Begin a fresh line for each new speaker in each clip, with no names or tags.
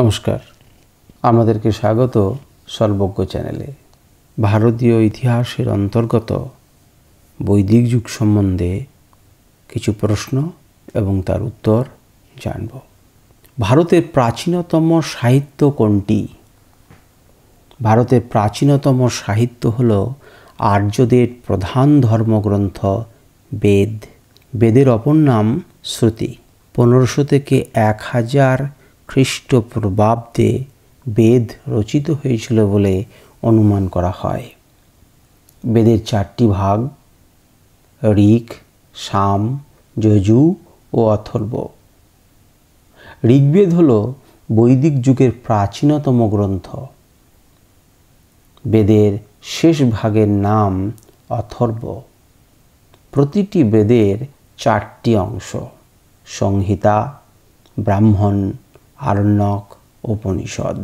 নমস্কার আমাদেরকে স্বাগত সর্বজ্ঞ চ্যানেলে ভারতীয় ইতিহাসের অন্তর্গত বৈদিক যুগ সম্বন্ধে কিছু প্রশ্ন এবং তার উত্তর জানব ভারতের প্রাচীনতম সাহিত্য কোনটি ভারতের প্রাচীনতম সাহিত্য হল আর্যদের প্রধান ধর্মগ্রন্থ বেদ বেদের অপর নাম শ্রুতি পনেরোশো থেকে এক হাজার খ্রিস্টপূর্বাব্দে বেদ রচিত হয়েছিল বলে অনুমান করা হয় বেদের চারটি ভাগ ঋক সাম যজু ও অথর্ব ঋগ্বেদ হল বৈদিক যুগের প্রাচীনতম গ্রন্থ বেদের শেষ ভাগের নাম অথর্ব প্রতিটি বেদের চারটি অংশ সংহিতা ব্রাহ্মণ আরণ্যক উপনিষদ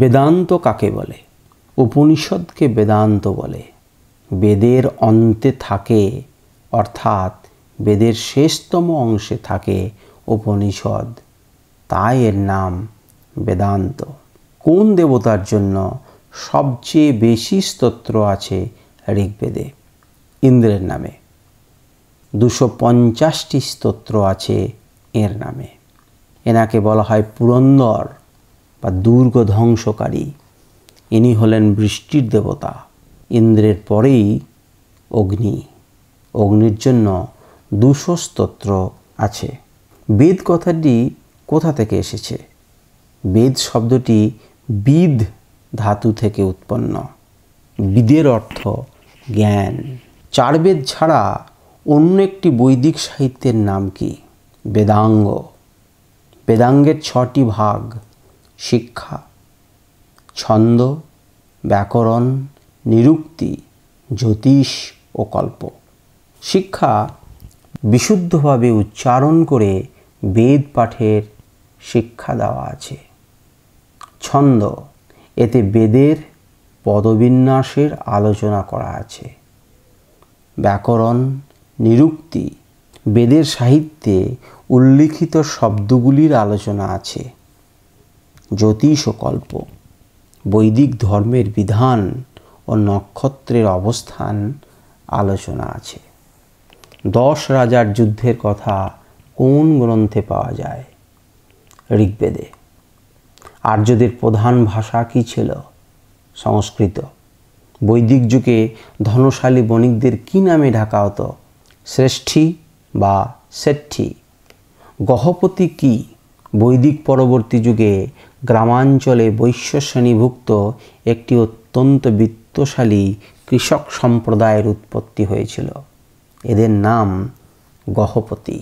বেদান্ত কাকে বলে উপনিষদকে বেদান্ত বলে বেদের অন্তে থাকে অর্থাৎ বেদের শেষতম অংশে থাকে উপনিষদ তাই এর নাম বেদান্ত কোন দেবতার জন্য সবচেয়ে বেশি স্তোত্র আছে ঋগ্বেদে ইন্দ্রের নামে দুশো পঞ্চাশটি স্তোত্র আছে এর নামে এনাকে বলা হয় পুরন্দর বা দুর্গ ধ্বংসকারী ইনি হলেন বৃষ্টির দেবতা ইন্দ্রের পরেই অগ্নি অগ্নির জন্য দুশো স্তোত্র আছে বেদ কথাটি কোথা থেকে এসেছে বেদ শব্দটি বিদ ধাতু থেকে উৎপন্ন বিদের অর্থ জ্ঞান চার বেদ ছাড়া অন্য একটি বৈদিক সাহিত্যের নাম কি বেদাঙ্গ বেদাঙ্গের ছটি ভাগ শিক্ষা ছন্দ ব্যাকরণ নিরুক্তি জ্যোতিষ ও কল্প শিক্ষা বিশুদ্ধভাবে উচ্চারণ করে বেদ পাঠের শিক্ষা দেওয়া আছে ছন্দ এতে বেদের পদবিন্যাসের আলোচনা করা আছে ব্যাকরণ নিরুক্তি বেদের সাহিত্যে উল্লিখিত শব্দগুলির আলোচনা আছে জ্যোতিষ ও কল্প বৈদিক ধর্মের বিধান ও নক্ষত্রের অবস্থান আলোচনা আছে দশ রাজার যুদ্ধের কথা কোন গ্রন্থে পাওয়া যায় ঋগ্বেদে আর্যদের প্রধান ভাষা কী ছিল সংস্কৃত বৈদিক যুগে ধনশালী বণিকদের কী নামে ঢাকা হতো শ্রেষ্ঠী বা সেট্টি গহপতি কি বৈদিক পরবর্তী যুগে গ্রামাঞ্চলে বৈশ্য শ্রেণীভুক্ত একটি অত্যন্ত বিত্তশালী কৃষক সম্প্রদায়ের উৎপত্তি হয়েছিল এদের নাম গহপতি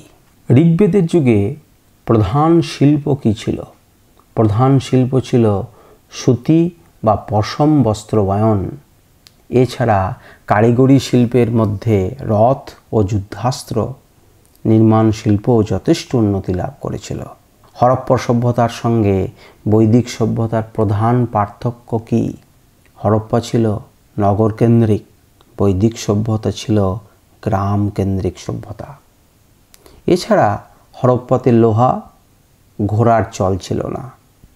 ঋগ্বেদের যুগে প্রধান শিল্প কী ছিল প্রধান শিল্প ছিল সুতি বা পশম বস্ত্রবায়ন এছাড়া কারিগরি শিল্পের মধ্যে রথ ও যুদ্ধাস্ত্র নির্মাণ শিল্পও যথেষ্ট উন্নতি লাভ করেছিল হরপ্পা সভ্যতার সঙ্গে বৈদিক সভ্যতার প্রধান পার্থক্য কি হরপ্পা ছিল নগর কেন্দ্রিক বৈদিক সভ্যতা ছিল গ্রাম কেন্দ্রিক সভ্যতা এছাড়া হরপ্পাতে লোহা ঘোড়ার চল ছিল না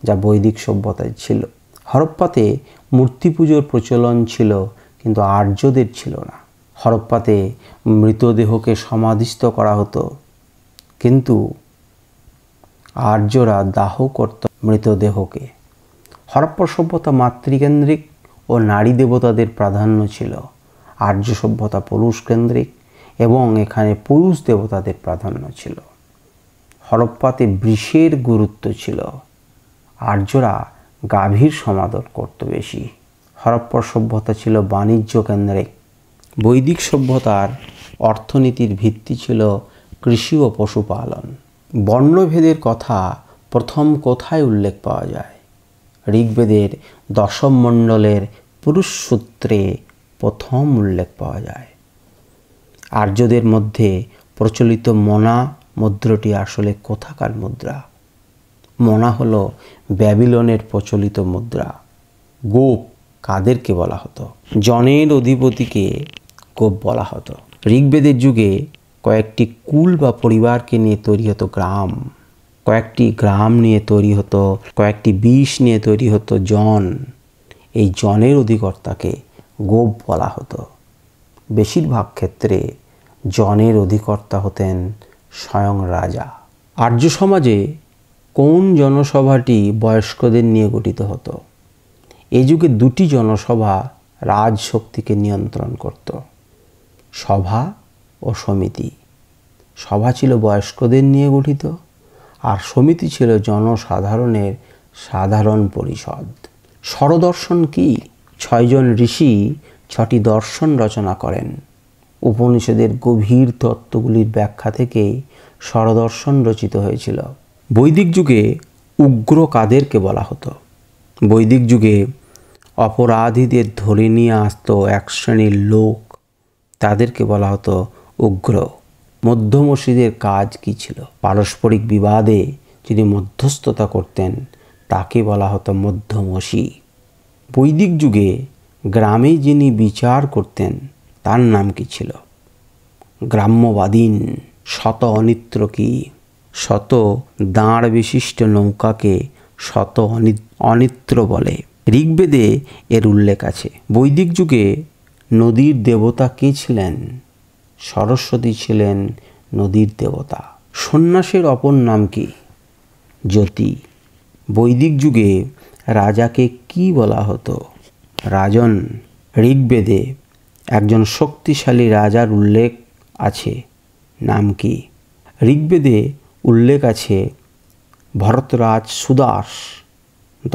যা বৈদিক সভ্যতায় ছিল হরপ্পাতে মূর্তি পুজোর প্রচলন ছিল কিন্তু আর্যদের ছিল না হরপ্পাতে মৃতদেহকে সমাধিস্থ করা হতো কিন্তু আর্যরা দাহ করত মৃতদেহকে হরপ্পা সভ্যতা মাতৃকেন্দ্রিক ও নারী দেবতাদের প্রাধান্য ছিল আর্য সভ্যতা পুরুষ কেন্দ্রিক এবং এখানে পুরুষ দেবতাদের প্রাধান্য ছিল হরপ্পাতে বৃষের গুরুত্ব ছিল আর্যরা গাভীর সমাদর করত বেশি হরপ্পা সভ্যতা ছিল বাণিজ্য কেন্দ্রিক বৈদিক সভ্যতার অর্থনীতির ভিত্তি ছিল কৃষি ও পশুপালন বর্ণভেদের কথা প্রথম কোথায় উল্লেখ পাওয়া যায় ঋগ্বেদের দশম মণ্ডলের পুরুষ সূত্রে প্রথম উল্লেখ পাওয়া যায় আর্যদের মধ্যে প্রচলিত মনা মুদ্রাটি আসলে কোথাকার মুদ্রা মনা হলো ব্যাবিলনের প্রচলিত মুদ্রা গোপ কাদেরকে বলা হতো জনের অধিপতিকে গোপ বলা হতো ঋগ্বেদের যুগে কয়েকটি কুল বা পরিবারকে নিয়ে তৈরি হতো গ্রাম কয়েকটি গ্রাম নিয়ে তৈরি হতো কয়েকটি বিষ নিয়ে তৈরি হতো জন এই জনের অধিকর্তাকে গোপ বলা হতো বেশিরভাগ ক্ষেত্রে জনের অধিকর্তা হতেন স্বয়ং রাজা আর্য সমাজে কোন জনসভাটি বয়স্কদের নিয়ে গঠিত হতো এই যুগে দুটি জনসভা রাজশক্তিকে নিয়ন্ত্রণ করতো সভা ও সমিতি সভা ছিল বয়স্কদের নিয়ে গঠিত আর সমিতি ছিল জনসাধারণের সাধারণ পরিষদ স্বরদর্শন কি ছয়জন ঋষি ছটি দর্শন রচনা করেন উপনিষদের গভীর তত্ত্বগুলির ব্যাখ্যা থেকে স্বরদর্শন রচিত হয়েছিল বৈদিক যুগে উগ্র কাদেরকে বলা হতো বৈদিক যুগে অপরাধীদের ধরে নিয়ে আসত এক শ্রেণীর লোক তাদেরকে বলা হতো উগ্র মধ্য মসজিদের কাজ কী ছিল পারস্পরিক বিবাদে যিনি মধ্যস্থতা করতেন তাকে বলা হতো মধ্যমসি বৈদিক যুগে গ্রামে যিনি বিচার করতেন তার নাম কি ছিল গ্রাম্যবাদীন শত অনিত্র কি শত দাঁড় বিশিষ্ট নৌকাকে শত অনিত্র বলে ঋগ্বেদে এর উল্লেখ আছে বৈদিক যুগে নদীর দেবতা কে ছিলেন সরস্বতী ছিলেন নদীর দেবতা সন্ন্যাসের অপর নাম কি জ্যোতি বৈদিক যুগে রাজাকে কি বলা হতো রাজন ঋগ্বেদে একজন শক্তিশালী রাজার উল্লেখ আছে নাম কি ঋগ্বেদে উল্লেখ আছে ভরতরাজ সুদাস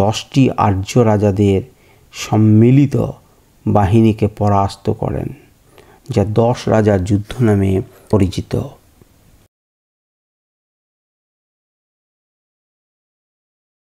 দশটি আর্য রাজাদের সম্মিলিত বাহিনীকে পরাস্ত করেন যা দশ রাজার যুদ্ধ নামে পরিচিত